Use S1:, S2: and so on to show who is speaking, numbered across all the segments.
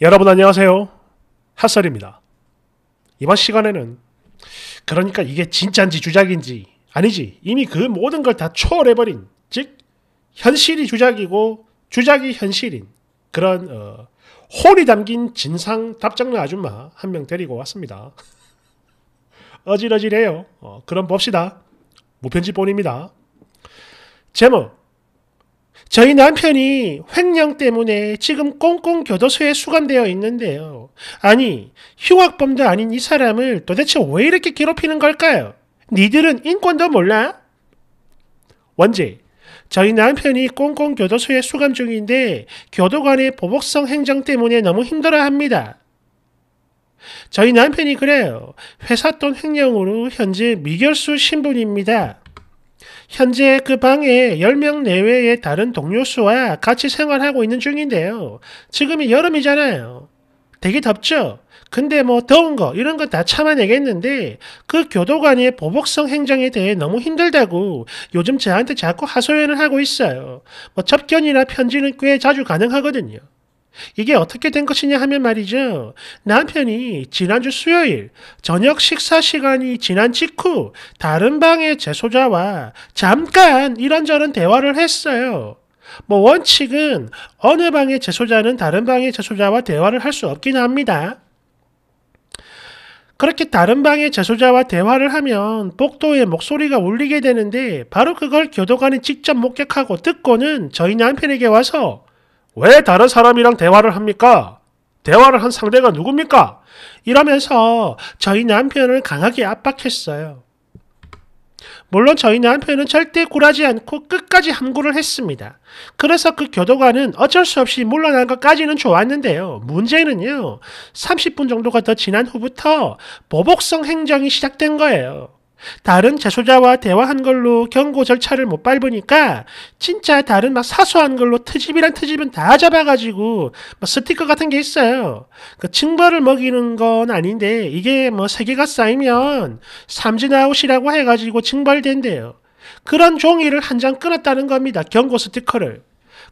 S1: 여러분 안녕하세요. 핫설입니다. 이번 시간에는 그러니까 이게 진짜인지 주작인지 아니지 이미 그 모든 걸 다 초월해버린 즉 현실이 주작이고 주작이 현실인 그런 어, 혼이 담긴 진상 답장나 아줌마 한 명 데리고 왔습니다. 어질어질해요. 어, 그럼 봅시다. 무편집본입니다. 제목 저희 남편이 횡령 때문에 지금 꽁꽁 교도소에 수감되어 있는데요. 아니, 흉악범도 아닌 이 사람을 도대체 왜 이렇게 괴롭히는 걸까요? 니들은 인권도 몰라? 원제, 저희 남편이 꽁꽁 교도소에 수감 중인데 교도관의 보복성 행정 때문에 너무 힘들어 합니다. 저희 남편이 그래요. 회사 돈 횡령으로 현재 미결수 신분입니다. 현재 그 방에 10명 내외의 다른 동료 수와 같이 생활하고 있는 중인데요. 지금이 여름이잖아요. 되게 덥죠? 근데 뭐 더운 거 이런 거 다 참아내겠는데 그 교도관의 보복성 행정에 대해 너무 힘들다고 요즘 저한테 자꾸 하소연을 하고 있어요. 뭐 접견이나 편지는 꽤 자주 가능하거든요. 이게 어떻게 된 것이냐 하면 말이죠. 남편이 지난주 수요일 저녁 식사 시간이 지난 직후 다른 방의 재소자와 잠깐 이런저런 대화를 했어요. 뭐 원칙은 어느 방의 재소자는 다른 방의 재소자와 대화를 할 수 없긴 합니다. 그렇게 다른 방의 재소자와 대화를 하면 복도에 목소리가 울리게 되는데 바로 그걸 교도관이 직접 목격하고 듣고는 저희 남편에게 와서 왜 다른 사람이랑 대화를 합니까? 대화를 한 상대가 누굽니까? 이러면서 저희 남편을 강하게 압박했어요. 물론 저희 남편은 절대 굴하지 않고 끝까지 함구를 했습니다. 그래서 그 교도관은 어쩔 수 없이 물러난 것까지는 좋았는데요. 문제는요. 30분 정도가 더 지난 후부터 보복성 행정이 시작된 거예요. 다른 재소자와 대화한 걸로 경고 절차를 못 밟으니까 진짜 다른 막 사소한 걸로 트집이란 트집은 다 잡아가지고 스티커 같은 게 있어요. 그 징벌을 먹이는 건 아닌데 이게 뭐 세 개가 쌓이면 삼진아웃이라고 해가지고 증발된대요 그런 종이를 한 장 끊었다는 겁니다. 경고 스티커를.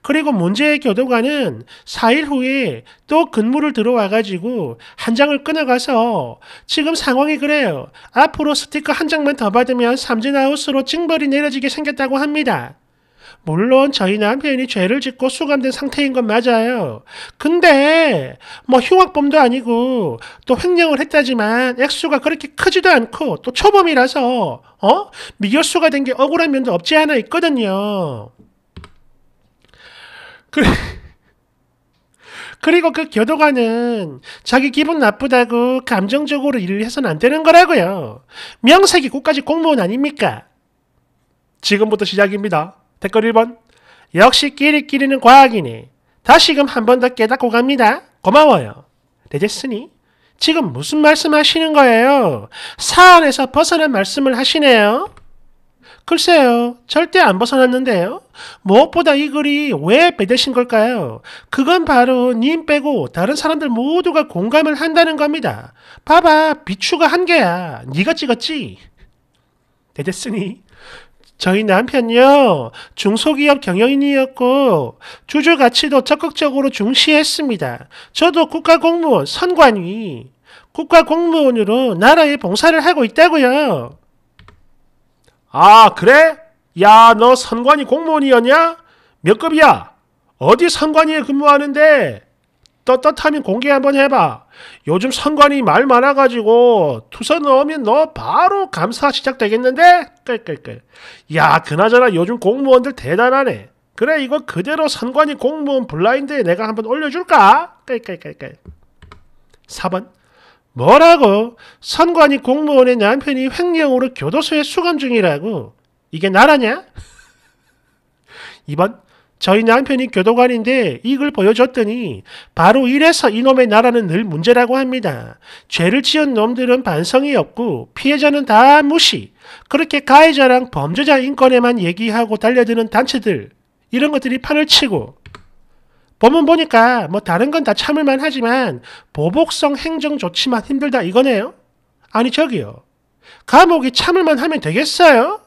S1: 그리고 문제의 교도관은 4일 후에 또 근무를 들어와가지고 한 장을 끊어가서 지금 상황이 그래요. 앞으로 스티커 한 장만 더 받으면 삼진아웃으로 징벌이 내려지게 생겼다고 합니다. 물론 저희 남편이 죄를 짓고 수감된 상태인 건 맞아요. 근데 뭐 흉악범도 아니고 또 횡령을 했다지만 액수가 그렇게 크지도 않고 또 초범이라서 어 미결수가 된 게 억울한 면도 없지 않아 있거든요. 그래. 그리고 그 교도관은 자기 기분 나쁘다고 감정적으로 일을 해서는 안 되는 거라고요. 명색이 국가지 공무원 아닙니까? 지금부터 시작입니다. 댓글 1번. 역시 끼리끼리는 과학이니 다시금 한 번 더 깨닫고 갑니다. 고마워요. 네, 됐으니 지금 무슨 말씀하시는 거예요? 사안에서 벗어난 말씀을 하시네요. 글쎄요, 절대 안 벗어났는데요. 무엇보다 이 글이 왜배대신 걸까요? 그건 바로 님 빼고 다른 사람들 모두가 공감을 한다는 겁니다. 봐봐, 비추가 한 개야. 네가 찍었지? 대데스니 저희 남편요, 중소기업 경영인이었고, 주주 가치도 적극적으로 중시했습니다. 저도 국가공무원 선관위, 국가공무원으로 나라에 봉사를 하고 있다고요. 아 그래? 야너 선관위 공무원이었냐? 몇 급이야? 어디 선관위에 근무하는데? 떳떳하면 공개 한번 해봐. 요즘 선관위 말 많아가지고 투서 넣으면 너 바로 감사 시작되겠는데? 끌끌끌. 야 그나저나 요즘 공무원들 대단하네. 그래 이거 그대로 선관위 공무원 블라인드에 내가 한번 올려줄까? 끌끌끌끌. 4번 뭐라고? 선관위 공무원의 남편이 횡령으로 교도소에 수감 중이라고. 이게 나라냐? 2번 저희 남편이 교도관인데 이걸 보여줬더니 바로 이래서 이놈의 나라는 늘 문제라고 합니다. 죄를 지은 놈들은 반성이 없고 피해자는 다 무시. 그렇게 가해자랑 범죄자 인권에만 얘기하고 달려드는 단체들 이런 것들이 판을 치고 보면 보니까 뭐 다른 건 다 참을만 하지만 보복성 행정 조치만 힘들다 이거네요. 아니 저기요. 감옥이 참을만 하면 되겠어요?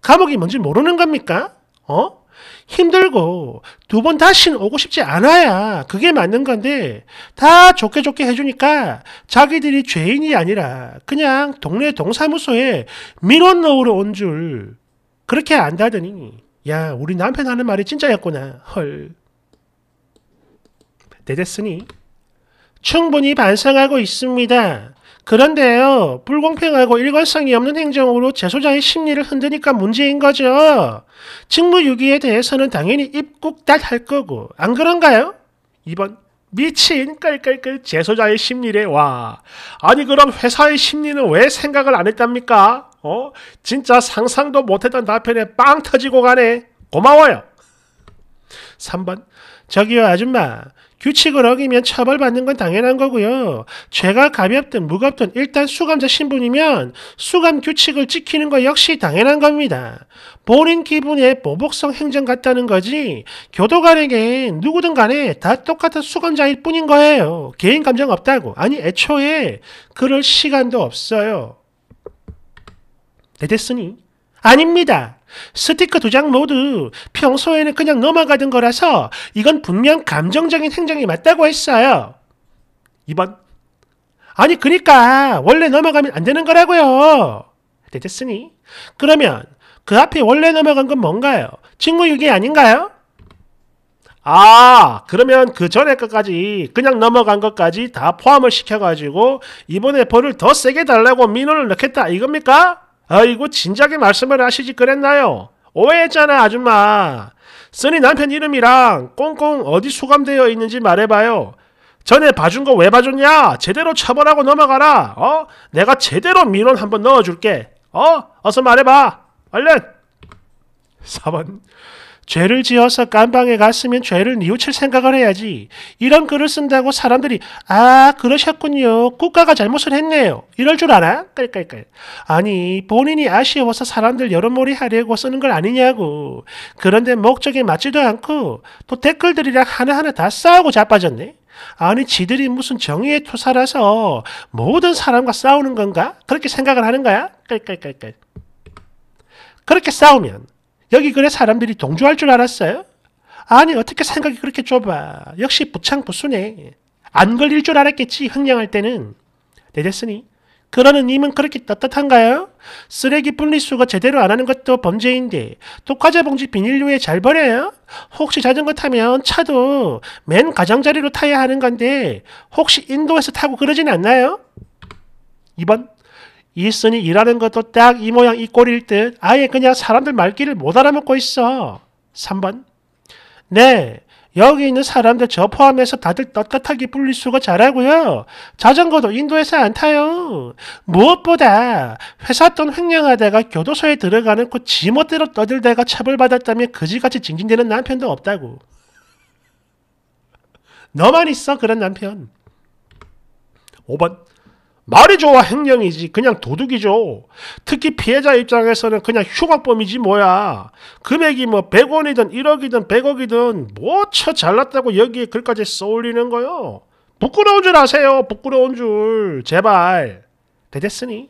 S1: 감옥이 뭔지 모르는 겁니까? 어? 힘들고 두 번 다시는 오고 싶지 않아야 그게 맞는 건데 다 좋게 좋게 해주니까 자기들이 죄인이 아니라 그냥 동네 동사무소에 민원 넣으러 온 줄 그렇게 안다더니 야 우리 남편 하는 말이 진짜였구나 헐 내댔으니 충분히 반성하고 있습니다. 그런데요, 불공평하고 일관성이 없는 행정으로 재소자의 심리를 흔드니까 문제인 거죠. 직무유기에 대해서는 당연히 입국딱 할 거고, 안 그런가요? 2번, 미친 깔깔깔 재소자의 심리래, 와. 아니, 그럼 회사의 심리는 왜 생각을 안 했답니까? 어? 진짜 상상도 못했던 답변에 빵 터지고 가네. 고마워요. 3번, 저기요 아줌마 규칙을 어기면 처벌받는 건 당연한 거고요. 죄가 가볍든 무겁든 일단 수감자 신분이면 수감 규칙을 지키는 거 역시 당연한 겁니다. 본인 기분에 보복성 행정 같다는 거지 교도관에겐 누구든 간에 다 똑같은 수감자일 뿐인 거예요. 개인 감정 없다고. 아니 애초에 그럴 시간도 없어요. 네, 됐으니 아닙니다. 스티커 두 장 모두 평소에는 그냥 넘어가던 거라서 이건 분명 감정적인 행정이 맞다고 했어요. 2번. 아니, 그니까 원래 넘어가면 안 되는 거라고요. 네, 됐으니. 그러면 그 앞에 원래 넘어간 건 뭔가요? 친구 유기 아닌가요? 아, 그러면 그 전에 것까지, 그냥 넘어간 것까지 다 포함을 시켜가지고, 이번에 벌을 더 세게 달라고 민원을 넣겠다, 이겁니까? 아이고 진작에 말씀을 하시지 그랬나요? 오해했잖아 아줌마. 쓰니 남편 이름이랑 꽁꽁 어디 수감되어 있는지 말해봐요. 전에 봐준 거 왜 봐줬냐? 제대로 처벌하고 넘어가라. 어? 내가 제대로 민원 한번 넣어줄게. 어? 어서 말해봐. 얼른. 4번. 죄를 지어서 깜방에 갔으면 죄를 뉘우칠 생각을 해야지. 이런 글을 쓴다고 사람들이 아 그러셨군요. 국가가 잘못을 했네요. 이럴 줄 알아? 깔깔깔. 아니 본인이 아쉬워서 사람들 여러모리 하려고 쓰는 걸 아니냐고. 그런데 목적에 맞지도 않고 또 댓글들이랑 하나하나 다 싸우고 자빠졌네. 아니 지들이 무슨 정의의 투사라서 모든 사람과 싸우는 건가? 그렇게 생각을 하는 거야? 깔깔깔깔. 그렇게 싸우면 여기 그래 사람들이 동조할 줄 알았어요? 아니 어떻게 생각이 그렇게 좁아. 역시 부창부수네. 안 걸릴 줄 알았겠지 흥량할 때는. 네 됐으니 그러는 님은 그렇게 떳떳한가요? 쓰레기 분리수거 제대로 안 하는 것도 범죄인데 독과자 봉지 비닐류에 잘 버려요? 혹시 자전거 타면 차도 맨 가장자리로 타야 하는 건데 혹시 인도에서 타고 그러진 않나요? 2번 이슨이 일하는 것도 딱 이 모양 이 꼴일 듯 아예 그냥 사람들 말귀를 못 알아먹고 있어. 3번 네, 여기 있는 사람들 저 포함해서 다들 떳떳하게 분리수거 잘하고요. 자전거도 인도에서 안 타요. 무엇보다 회사 돈 횡령하다가 교도소에 들어가는 그 지멋대로 떠들다가 처벌받았다며 그지같이 징징대는 남편도 없다고. 너만 있어 그런 남편. 5번 말이 좋아 행령이지 그냥 도둑이죠. 특히 피해자 입장에서는 그냥 휴악범이지 뭐야. 금액이 뭐 100원이든 1억이든 100억이든 뭐 처 잘났다고 여기에 글까지 써올리는 거요. 부끄러운 줄 아세요. 부끄러운 줄. 제발. 대됐으니.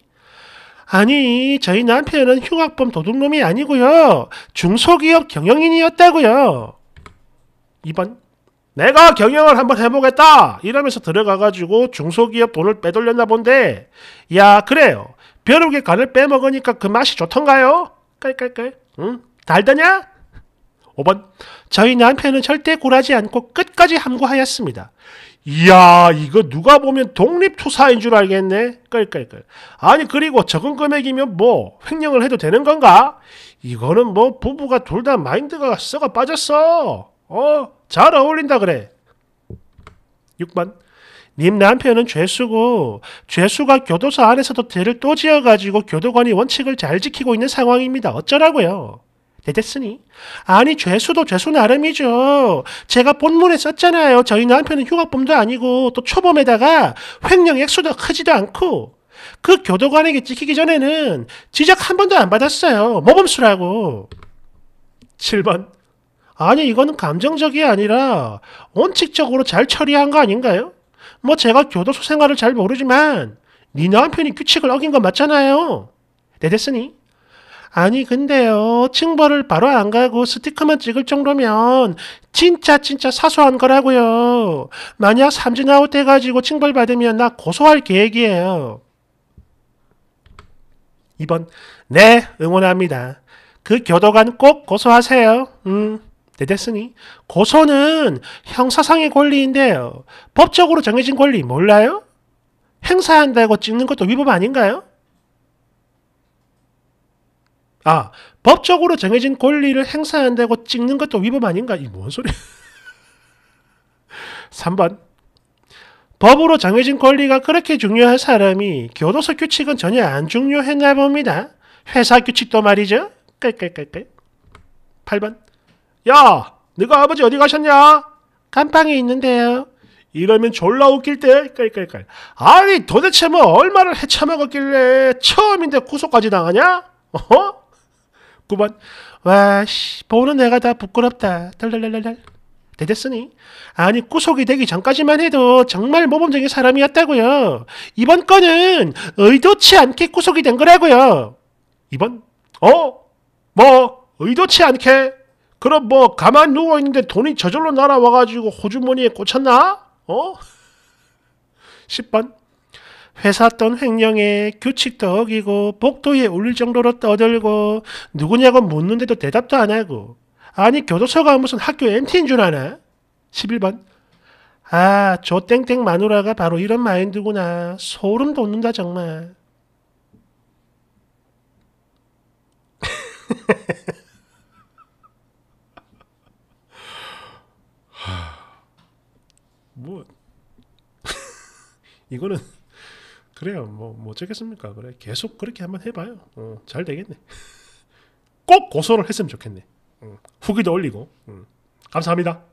S1: 아니 저희 남편은 흉악범 도둑놈이 아니고요. 중소기업 경영인이었다고요. 2번 내가 경영을 한번 해보겠다 이러면서 들어가가지고 중소기업 돈을 빼돌렸나 본데 야 그래요 벼룩의 간을 빼먹으니까 그 맛이 좋던가요? 깔깔깔 응? 달다냐? 5번 저희 남편은 절대 굴하지 않고 끝까지 함구하였습니다. 이야 이거 누가 보면 독립투사인 줄 알겠네. 깔깔깔 아니 그리고 적은 금액이면 뭐 횡령을 해도 되는 건가? 이거는 뭐 부부가 둘 다 마인드가 썩어 빠졌어. 어잘 어울린다 그래. 6번. 님 남편은 죄수고 죄수가 교도소 안에서도 죄를 또 지어가지고 교도관이 원칙을 잘 지키고 있는 상황입니다. 어쩌라고요? 네, 됐으니. 아니 죄수도 죄수 나름이죠. 제가 본문에 썼잖아요. 저희 남편은 휴가범도 아니고 또 초범에다가 횡령 액수도 크지도 않고 그 교도관에게 찍히기 전에는 지적 한 번도 안 받았어요. 모범수라고. 7번. 아니 이거는 감정적이 아니라 원칙적으로 잘 처리한 거 아닌가요? 뭐 제가 교도소 생활을 잘 모르지만 니네 남편이 규칙을 어긴 거 맞잖아요. 네 됐으니. 아니 근데요 층벌을 바로 안 가고 스티커만 찍을 정도면 진짜 진짜 사소한 거라고요. 만약 삼진아웃 돼가지고 층벌 받으면 나 고소할 계획이에요. 2번 네 응원합니다. 그 교도관 꼭 고소하세요. 음. 됐으니 고소는 형사상의 권리인데요. 법적으로 정해진 권리 몰라요? 행사한다고 찍는 것도 위법 아닌가요? 아, 법적으로 정해진 권리를 행사한다고 찍는 것도 위법 아닌가? 이 뭔 소리? 야 3번. 법으로 정해진 권리가 그렇게 중요한 사람이 교도소 규칙은 전혀 안 중요했나 봅니다. 회사 규칙도 말이죠. 깔깔깔깔. 8번. 야, 네가 아버지 어디 가셨냐? 감방에 있는데요. 이러면 졸라 웃길 때 깔깔깔. 아니 도대체 뭐 얼마를 헤쳐먹었길래 처음인데 구속까지 당하냐? 어허? 9번 와씨 보는 내가 다 부끄럽다. 덜덜덜덜 대댔으니 아니 구속이 되기 전까지만 해도 정말 모범적인 사람이었다고요. 이번 건은 의도치 않게 구속이 된 거라고요. 이번 어? 뭐 의도치 않게 그럼 뭐 가만 누워 있는데 돈이 저절로 날아와가지고 호주머니에 꽂혔나? 어? 10번 회사 돈 횡령에 규칙도 어기고 복도에 올릴 정도로 떠들고 누구냐고 묻는데도 대답도 안 하고 아니 교도소가 무슨 학교 MT인 줄 아나? 11번 아, 저 땡땡 마누라가 바로 이런 마인드구나. 소름 돋는다 정말. 이거는 그래요. 뭐, 뭐 어쩌겠습니까. 그래. 계속 그렇게 한번 해봐요. 어, 잘 되겠네. 꼭 고소를 했으면 좋겠네. 음, 후기도 올리고. 음. 감사합니다.